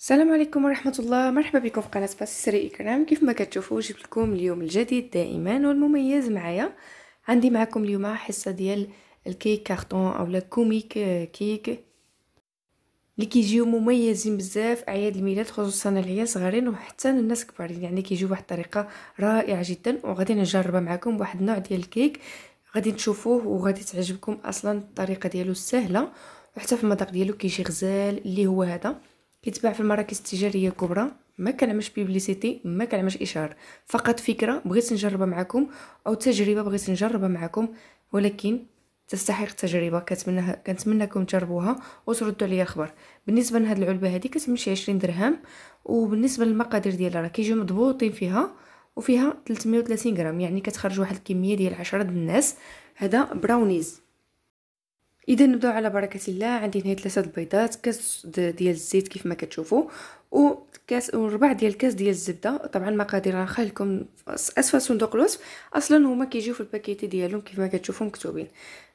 السلام عليكم ورحمة الله مرحبا بكم في قناة سري إكرام كيف ما كتشوفوا جيب لكم اليوم الجديد دائما والمميز معايا عندي معكم اليوم حصة ديال الكيك كارتون أو كوميك كيك اللي كيجيو مميزين بزاف اعياد الميلاد خصوصا العيال صغارين وحتى الناس كبارين يعني كيجيو بواحد الطريقه رائعه جدا وغادي نجربها معكم بواحد النوع ديال الكيك غادي تشوفوه وغادي تعجبكم اصلا الطريقه ديالو سهله وحتى في المذاق ديالو كيجي غزال اللي هو هذا كيتباع في المراكز التجاريه الكبرى ما كنعملش بيبليسيتي ما كنعملش اشهار فقط فكره بغيت نجربها معكم او تجربه بغيت نجربها معكم ولكن تستحق التجربه كنتمنى كنتمنىكم تجربوها وتردوا عليا الخبر بالنسبه لهاد العلبه هذه كتمشي 20 درهم وبالنسبه للمقادير ديالها راه كيجيو مضبوطين فيها وفيها 330 غرام يعني كتخرج واحد الكميه ديال 10 د الناس هذا براونيز اذا نبداو على بركه الله عندي هنا ثلاثه البيضات كاس ديال الزيت كيف ما كتشوفوا وكاس وربع ديال كاس ديال الزبده طبعا راه غنخلي لكم اسفل صندوق الوصف اصلا هما كيجيو في الباكيتي ديالهم كيف ما كتشوفوا مكتوبين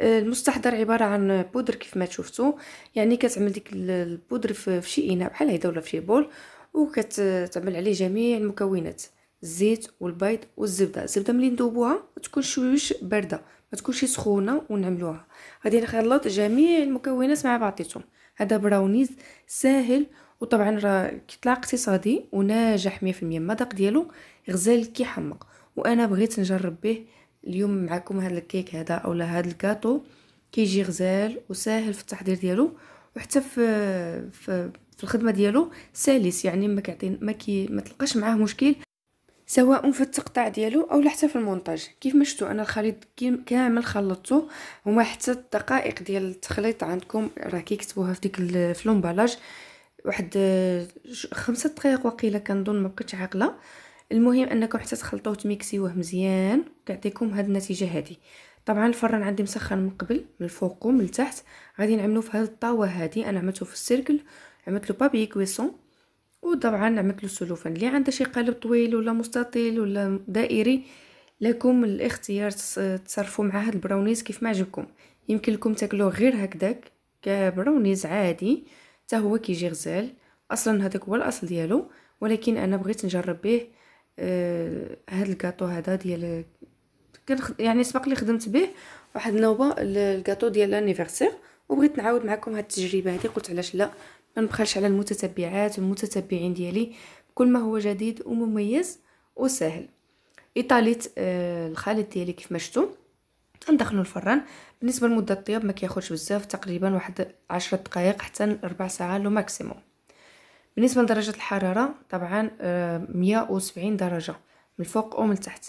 آه، المستحضر عباره عن بودر كيف ما شفتوا يعني كتعمل ديك البودر في شي اناء بحال هيدا ولا في شي بول وكتعمل عليه جميع المكونات الزيت والبيض والزبده الزبده ملي ندوبوها تكون شويش بارده ما تكونش سخونه ونعملوها غادي نخلط جميع المكونات مع بعضيتهم هذا براونيز ساهل وطبعا راه كيطلع اقتصادي وناجح 100% المذاق ديالو غزال كيحمق وانا بغيت نجرب به اليوم معكم هذا الكيك هذا اولا هذا الكاطو كيجي غزال وساهل في التحضير ديالو وحتى في في, في الخدمه ديالو سلس يعني ما كيعطي ما كي ما تلقاش معاه مشكل سواء في التقطع ديالو او حتى في المونتاج كيف ما شفتوا انا الخليط كامل خلطته وما حتى الدقائق ديال التخليط عندكم راه كيكتبوها في ديك في لومبالاج واحد خمسة دقائق وقيلة كنظن ما بقيتش عاقله المهم انكم حتى تخلطوه وتميكسيوه مزيان كيعطيكم هاد النتيجه هادي طبعا الفران عندي مسخن من قبل من الفوق ومن التحت غادي نعملو في هاد الطاوه هادي انا عملته في السيركل عملت له بابي كويسون وطبعا عملت له سلوفان اللي عنده شي قالب طويل ولا مستطيل ولا دائري لكم الاختيار تصرفوا مع هاد البراونيز كيف ما عجبكم يمكن لكم تاكلوه غير هكذاك كبراونيز عادي حتى هو كيجي غزال اصلا هذاك هو الاصل ديالو ولكن انا بغيت نجرب به آه، هاد الكاطو هذا ديال يعني سبق لي خدمت به واحد النوبه الكاطو ديال لانيفرسير وبغيت نعاود معكم هاد التجربه هذه قلت علاش لا ما نبخلش على المتتبعات والمتتبعين ديالي كل ما هو جديد ومميز وسهل ايطاليت آه الخالد ديالي كيف ما شفتوا ندخلوا الفران بالنسبه لمده الطياب ما كياخذش بزاف تقريبا واحد 10 دقائق حتى 4 ساعه لو ماكسيموم بالنسبه لدرجه الحراره طبعا آه 170 درجه من الفوق ومن التحت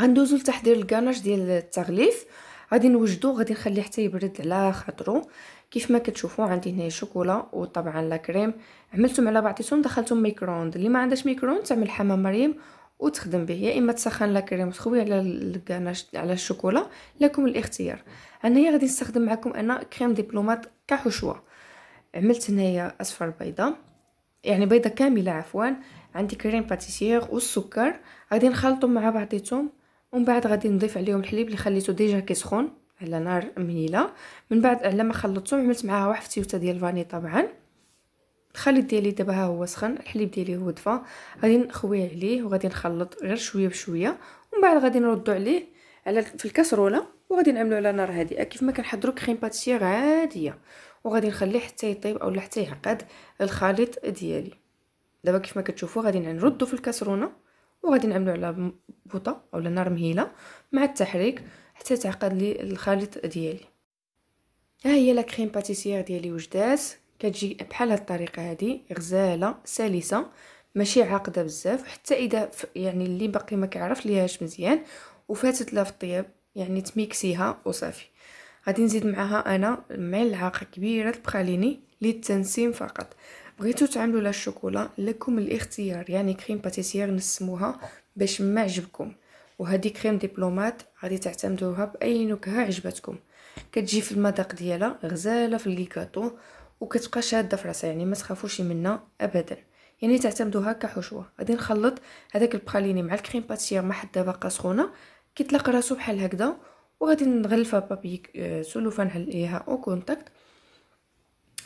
غندوزو لتحضير الكاناج ديال التغليف غادي نوجدو غادي نخليه حتى يبرد على خاطرو كيف ما كتشوفوا عندي هنا الشوكولا وطبعا لا كريم عملتهم على بعضيتهم دخلتهم ميكرووند اللي ما عندهاش ميكرووند تعمل حمام مريم وتخدم به يا اما تسخن لا كريم وتخوي على الكاناش على الشوكولا لكم الاختيار انا هي غادي نستخدم معكم انا كريم ديبلومات كحشوه عملت هنايا اصفر بيضه يعني بيضه كامله عفوا عندي كريم باتيسير والسكر غادي نخلطهم مع بعضيتهم ومن بعد غادي نضيف عليهم الحليب اللي خليته ديجا كيسخن على نار مهيله من بعد على ما خلطتهم عملت معاها واحد فتيوته ديال الفاني طبعا الخليط ديالي دابا ها هو سخن الحليب ديالي هو دفا غادي نخويه عليه وغادي نخلط غير شويه بشويه ومن بعد غادي نردو عليه على في الكاسروله وغادي نعملو على نار هادئه كيف ما كنحضروا كريم باتيسير عاديه وغادي نخليه حتى يطيب اولا حتى يعقد الخليط ديالي دابا كيف ما كتشوفوا غادي نردو في الكاسرونه وغادي نعملو على بوطه اولا نار مهيله مع التحريك حتى تعقد لي الخليط ديالي ها هي لا كريم باتيسير ديالي وجدات كتجي بحال هاد الطريقه هادي غزاله سلسه ماشي عاقده بزاف حتى اذا يعني اللي باقي ما كيعرف ليهاش مزيان وفاتت لها في الطياب يعني تميكسيها وصافي غادي نزيد معها انا ملعقه كبيره البخاليني للتنسيم فقط بغيتو تعملوا لا الشوكولا لكم الاختيار يعني كريم باتيسير نسموها باش ما عجبكم وهذه كريم ديبلومات غادي تعتمدوها باي نكهه عجبتكم كتجي في المذاق ديالها غزاله في الكيكاطو وكتبقى شاده في راسها يعني ما تخافوش منها ابدا يعني تعتمدوها كحشوه غادي نخلط هذاك البخاليني مع الكريم باتير مع حدا باقا سخونه كيطلق راسو بحال هكذا وغادي نغلفها بابي آه، سلوفان عليها او كونتاكت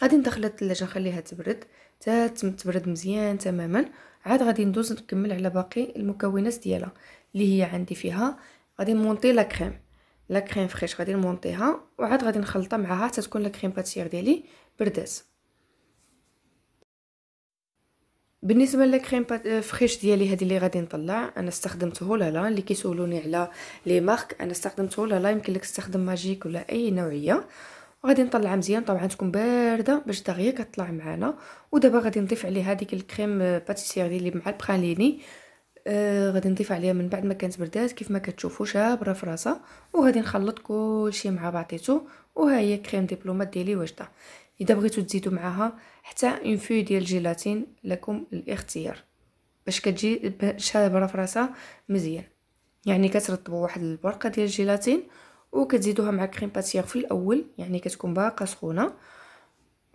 غادي ندخلها الثلاجة نخليها تبرد حتى تبرد مزيان تماما عاد غادي ندوز نكمل على باقي المكونات ديالها اللي هي عندي فيها غادي نمونطي لا كريم لا كريم فريش غادي نمونطيها وعاد غادي نخلطها معها حتى تكون لا كريم باتير ديالي بردات بالنسبه كريم آه، فريش ديالي هذه اللي غادي نطلع انا استخدمته لالا اللي كيسولوني على لي مارك انا استخدمته لالا يمكن لك تستخدم ماجيك ولا اي نوعيه وغادي نطلع مزيان طبعا تكون بارده باش دغيا كطلع معانا ودابا غادي نضيف عليها ديك الكريم آه، باتيسيري اللي مع البراليني آه غادي نضيف عليها من بعد ما كانت بردات كيف ما كتشوفوا شابره في راسها وغادي نخلط كلشي مع بعضيته وها هي كريم ديبلومات ديالي واجده اذا بغيتو تزيدوا معاها حتى اون في ديال الجيلاتين لكم الاختيار باش كتجي شابره في راسها مزيان يعني كترطبوا واحد البرقه ديال الجيلاتين وكتزيدوها مع كريم باتيغ في الاول يعني كتكون باقا سخونه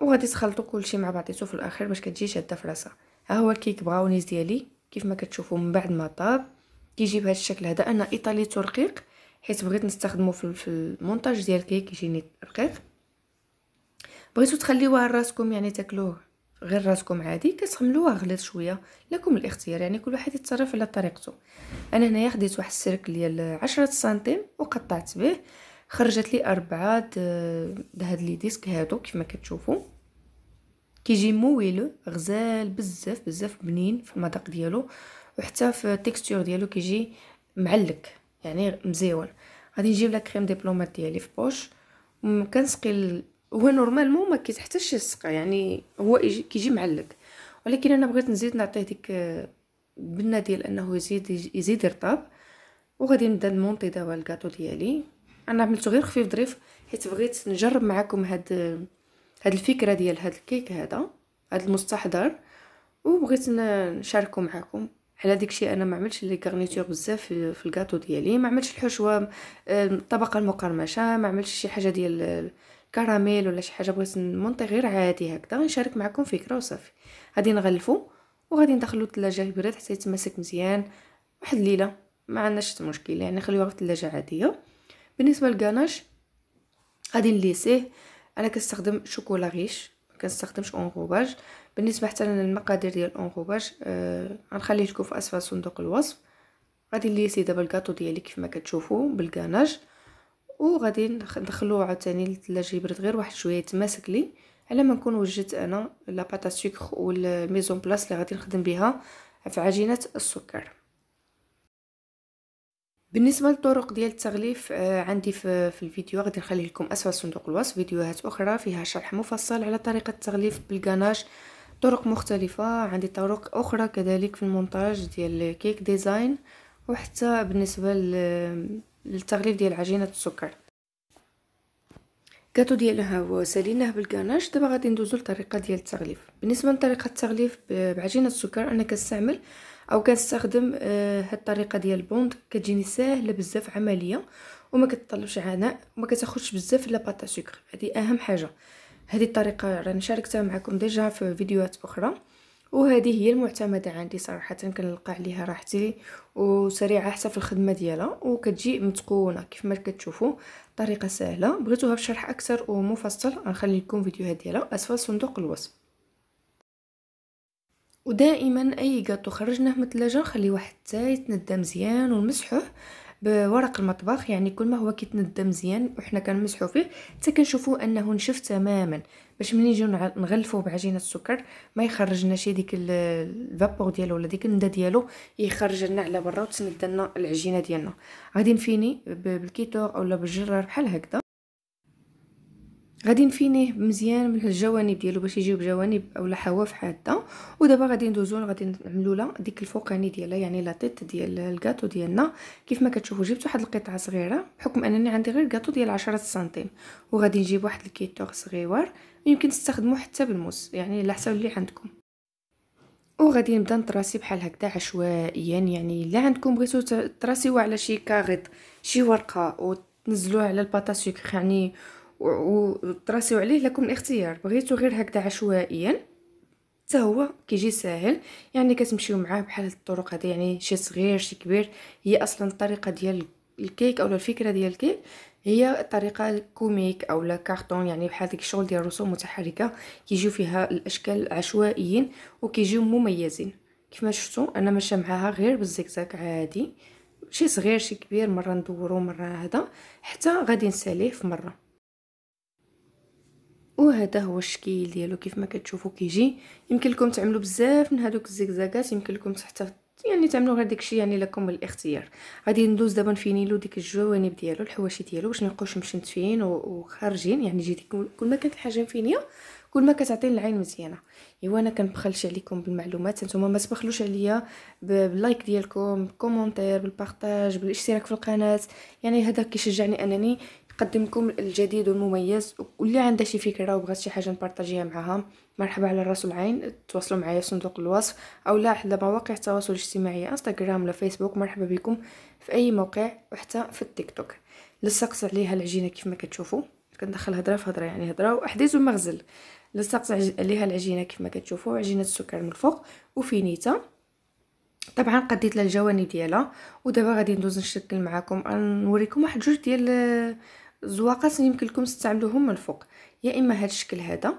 وغادي تخلطوا كلشي مع بعضيته في الاخير باش كتجي شاده في راسها ها هو الكيك براونيز ديالي كيف ما كتشوفوا من بعد ما طاب كيجي بهذا الشكل هذا انا ايطاليته رقيق حيت بغيت نستخدمه في المونتاج ديال الكيك يجيني رقيق بغيتو تخليوه لراسكم يعني تاكلوه غير راسكم عادي كتخملوه غليظ شويه لكم الاختيار يعني كل واحد يتصرف على طريقته انا هنايا خديت واحد السيرك ديال 10 سنتيم وقطعت به خرجت لي اربعه د هاد لي ديسك هادو كيف ما كتشوفوا كيجي مويلو غزال بزاف بزاف بنين في المذاق ديالو وحتى في التكستور ديالو كيجي معلك يعني مزيون غادي نجيب لا كريم ديبلومات ديالي في بوش كنسقي هو نورمالمون ما كيتحتاجش السقا يعني هو كيجي معلك ولكن انا بغيت نزيد نعطيه ديك بنه ديال انه يزيد يزيد يرطب وغادي نبدا نمونطي دابا الكاطو ديالي انا عملته غير خفيف ظريف حيت بغيت نجرب معكم هاد هاد الفكره ديال هاد الكيك هذا هاد المستحضر وبغيت نشاركه معكم على داكشي انا ما عملتش لي كارنيتور بزاف في الكاطو ديالي ما عملتش الحشوه الطبقه المقرمشه ما عملتش شي حاجه ديال الكراميل ولا شي حاجه بغيت نمونطي غير عادي هكذا نشارك معكم فكره وصافي غادي نغلفو وغادي ندخلو الثلاجه يبرد حتى يتماسك مزيان واحد الليله ما عندناش مشكل يعني نخليوها في الثلاجه عاديه بالنسبه للكاناش غادي نليسيه انا كنستخدم شوكولا غيش كنستخدمش اونغوباج بالنسبه حتى للمقادير ديال الاونغوباج آه لكم في اسفل صندوق الوصف غادي نليسي دابا الكاطو ديالي كيف ما كتشوفوا بالكاناج وغادي ندخلوه عاوتاني للثلاجه يبرد غير واحد شويه يتماسك لي على ما نكون وجدت انا لا باتا سكر والميزون بلاص اللي غادي نخدم بها في عجينه السكر بالنسبه للطرق ديال التغليف آه، عندي في الفيديو غادي نخلي لكم اسفل صندوق الوصف فيديوهات اخرى فيها شرح مفصل على طريقه التغليف بالقناش طرق مختلفه عندي طرق اخرى كذلك في المونتاج ديال كيك ديزاين وحتى بالنسبه للتغليف ديال عجينه السكر كاتو ديالها هو سليناه بالقناش دابا غادي ندوزو لطريقه ديال التغليف بالنسبه لطريقه التغليف بعجينه السكر انا كنستعمل او كنستخدم آه، هاد الطريقه ديال البوند كتجيني ساهله بزاف عمليه وما كتطلبش عناء وما كتاخذش بزاف لا باتا سكر هذه اهم حاجه هذه الطريقه راني شاركتها معكم ديجا في فيديوهات اخرى وهذه هي المعتمده عندي صراحه كنلقى عليها راحتي وسريعه حتى في الخدمه ديالها وكتجي متقونه كيف ما كتشوفوا طريقه سهله بغيتوها بشرح اكثر ومفصل غنخلي لكم فيديوهات ديالها اسفل صندوق الوصف ودائما اي قطو خرجناه من الثلاجه نخليه واحد تاع يتندى مزيان ونمسحوه بورق المطبخ يعني كل ما هو كيتندى مزيان وحنا كنمسحو فيه حتى كنشوفو انه نشف تماما باش ملي نجيو نغلفوه بعجينه السكر ما يخرجناش ديك الفابور ديالو ولا ديك النده ديالو يخرج لنا على برا وتندى لنا العجينه ديالنا غادي نفيني بالكيتور اولا بالجرار بحال هكذا غادي نفينيه مزيان من الجوانب ديالو باش يجيو بجوانب اولا حواف حاده ودابا غادي ندوزو غادي نعملو لها ديك الفوقاني ديالها يعني لا تيت ديال الكاطو ديالنا كيف ما كتشوفوا جبت واحد القطعه صغيره بحكم انني عندي غير كاطو ديال 10 سنتيم وغادي نجيب واحد الكيتور صغيور يمكن تستخدمو حتى بالموس يعني على حسب اللي عندكم وغادي نبدا نطراسي بحال هكذا عشوائيا يعني الا عندكم بغيتو تراسيوه على شي كاغط شي ورقه وتنزلوه على الباتا سكر يعني وتراسيو عليه لكم الاختيار بغيتو غير هكذا عشوائيا حتى هو كيجي ساهل يعني كتمشيو معاه بحال الطرق هذه يعني شي صغير شي كبير هي اصلا الطريقه ديال الكيك اولا الفكره ديال الكيك هي طريقه كوميك اولا كارتون يعني بحال ديك الشغل ديال الرسوم المتحركه كيجيو فيها الاشكال عشوائيين وكيجيو مميزين ما شفتوا انا ماشي معاها غير بالزيكزاك عادي شي صغير شي كبير مره ندورو مره هذا حتى غادي نساليه في مره وهذا هو الشكل ديالو كيف ما كتشوفوا كيجي يمكن لكم تعملوا بزاف من هذوك الزيكزاكات يمكن لكم حتى يعني تعملوا غير داكشي يعني لكم الاختيار غادي ندوز دابا نفينيلو ديك الجوانب ديالو الحواشي ديالو باش ما يبقوش مشنتفين وخارجين يعني جيتي كل ما كانت الحاجه مفينيه كل ما كتعطي العين مزيانه ايوا انا كنبخلش عليكم بالمعلومات نتوما ما تبخلوش عليا باللايك ديالكم بالكومونتير بالبارطاج بالاشتراك في القناه يعني هذا كيشجعني انني نقدم لكم الجديد والمميز واللي عندها شي فكره وبغات شي حاجه نبارطاجيها معاها مرحبا على راس العين تواصلوا معايا في صندوق الوصف او لا على مواقع التواصل الاجتماعي انستغرام ولا فيسبوك مرحبا بكم في اي موقع وحتى في التيك توك لصقت عليها العجينه كيف ما كتشوفوا كندخل هضره في هضره يعني هضره واحديز ومغزل لصقت عليها العجينه كيف ما كتشوفوا عجينه السكر من الفوق وفينيته طبعا قديت لها الجوانب ديالها ودابا غادي ندوز نشكل معكم نوريكم واحد جوج ديال الزواقات يمكن لكم تستعملوهم من الفوق يا اما هذا الشكل هذا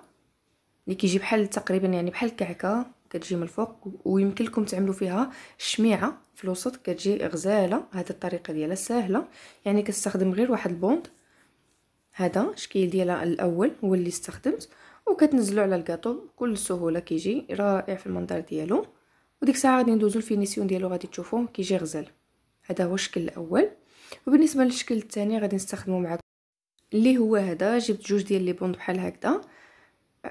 اللي كيجي بحال تقريبا يعني بحال كعكه كتجي من الفوق ويمكن لكم تعملوا فيها الشميعه في الوسط كتجي غزاله هذه الطريقه ديالها سهله يعني كنستخدم غير واحد البوند هذا الشكل ديالها الاول هو اللي استخدمت وكتنزلو على الكاطو بكل سهوله كيجي رائع في المنظر ديالو وديك الساعه غادي ندوزو الفينيسيون ديالو غادي تشوفوه كيجي غزال هذا هو الشكل الاول وبالنسبه للشكل الثاني غادي نستخدمه معكم اللي هو هذا جبت جوج ديال لي بوند بحال هكذا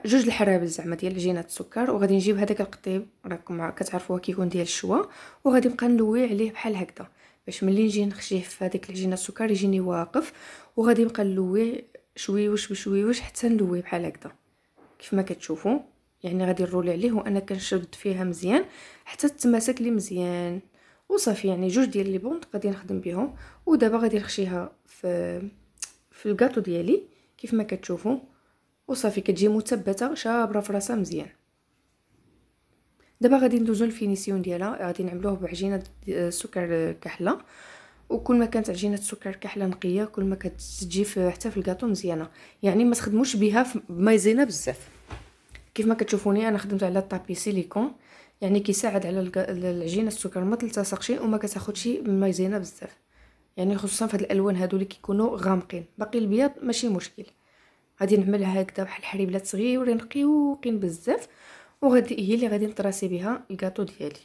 جوج الحرابل زعما ديال عجينه السكر وغادي نجيب هذاك القطيب راكم كتعرفوا كيكون ديال الشوا وغادي نبقى نلوي عليه بحال هكذا باش ملي نجي نخشيه في هذيك العجينه السكر يجيني واقف وغادي نبقى نلوي شويوش بشويوش حتى نلويه بحال هكذا كيف ما كتشوفوا يعني غادي نرولي عليه وانا كنشد فيها مزيان حتى تتماسك لي مزيان وصافي يعني جوج ديال لي بوند غادي نخدم بهم ودابا غادي نخشيها في في الكاطو ديالي كيف ما كتشوفوا وصافي كتجي مثبته شابره في راسها مزيان دابا غادي ندوزو للفينيسيون ديالها غادي نعملوه بعجينه السكر كحله وكل ما كانت عجينه السكر كحله نقيه كل ما كتجي في حتى في الكاطو مزيانه يعني ما تخدموش بها بمايزينا بزاف كيف ما كتشوفوني انا خدمت على الطابي سيليكون يعني كيساعد على العجينه السكر ما تلتصقش وما كتاخدش مزينه بزاف يعني خصوصا في هاد الالوان هادو اللي كيكونوا غامقين باقي البياض ماشي مشكل غادي نعملها هكذا بحال حريبلات صغيورين نقيوقين بزاف وغادي هي اللي غادي نطراسي بها الكاطو ديالي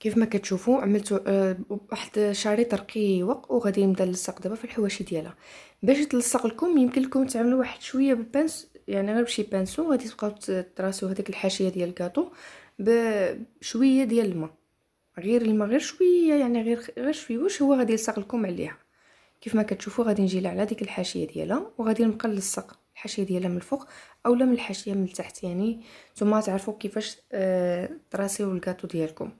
كيف ما كتشوفوا عملت آه، واحد شريط رقيق وغادي نبدا نلصق دابا في الحواشي ديالها باش تلصق لكم يمكن لكم تعملوا واحد شويه بالبانس يعني غير بشي بانسو غادي تبقاو تراسيو هذيك الحاشيه ديال الكاطو بشويه ديال الماء غير الماء غير شويه يعني غير غير واش هو غادي يلصق لكم عليها كيف ما كتشوفوا غادي نجي على ديك الحاشيه ديالها وغادي نبقى نلصق الحاشيه ديالها من الفوق اولا من الحاشيه من التحت يعني نتوما تعرفوا كيفاش آه، تراسيو الكاطو ديالكم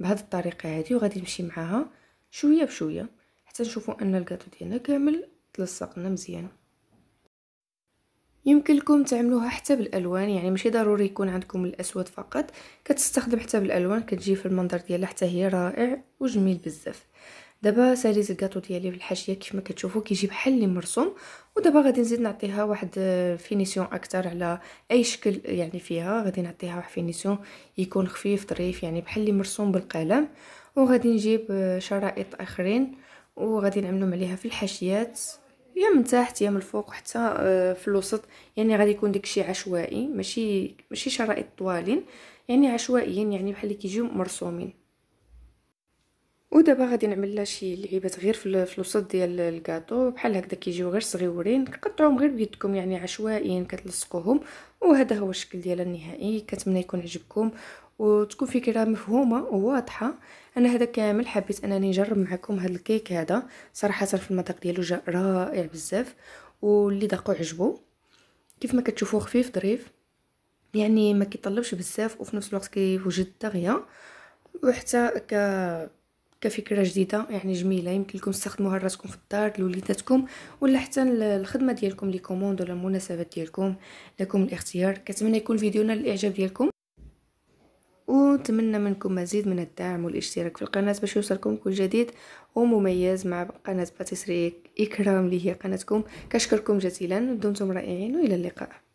بهذه الطريقه هذه وغادي نمشي معاها شويه بشويه حتى نشوفوا ان الكاطو ديالنا كامل تلصقنا مزيان يمكن لكم تعملوها حتى بالالوان يعني ماشي ضروري يكون عندكم الاسود فقط كتستخدم حتى بالالوان كتجي في المنظر ديالها حتى هي رائع وجميل بزاف دابا ساليت الكاطو ديالي في الحاشيه كيف ما كتشوفوا كيجي بحال اللي مرسوم ودابا غادي نزيد نعطيها واحد فينيسيون اكثر على اي شكل يعني فيها غادي نعطيها واحد فينيسيون يكون خفيف ظريف يعني بحال اللي مرسوم بالقلم وغادي نجيب شرائط اخرين وغادي نعملهم عليها في الحاشيات يا من تحت يا من الفوق حتى آه، في الوسط يعني غادي يكون داكشي عشوائي ماشي ماشي شرائط طوالين يعني عشوائيا يعني بحال اللي كيجيو مرسومين ودابا غادي نعمل لها شي لعيبات غير في الوسط ديال الكاطو بحال هكذا كيجيو غير صغيورين كقطعوهم غير بيدكم يعني عشوائيا كتلصقوهم وهذا هو الشكل ديالها النهائي كنتمنى يكون عجبكم وتكون فكره مفهومه وواضحه انا هذا كامل حبيت انني نجرب معكم هذا الكيك هذا صراحه في المذاق ديالو جا رائع بزاف واللي ذاقو عجبو كيف ما كتشوفو خفيف ظريف يعني ما كيطلبش بزاف وفي نفس الوقت كيوجد دغيا وحتى ك كفكره جديده يعني جميله يمكن لكم تستخدموها لراسكم في الدار لوليداتكم ولا حتى الخدمه ديالكم لي كوموند ولا المناسبات ديالكم لكم الاختيار كنتمنى يكون فيديونا الاعجاب ديالكم ونتمنى منكم مزيد من الدعم والاشتراك في القناة باش يوصلكم كل جديد ومميز مع قناة باتيسري إكرام اللي هي قناتكم كشكركم جزيلا ودمتم رائعين وإلى اللقاء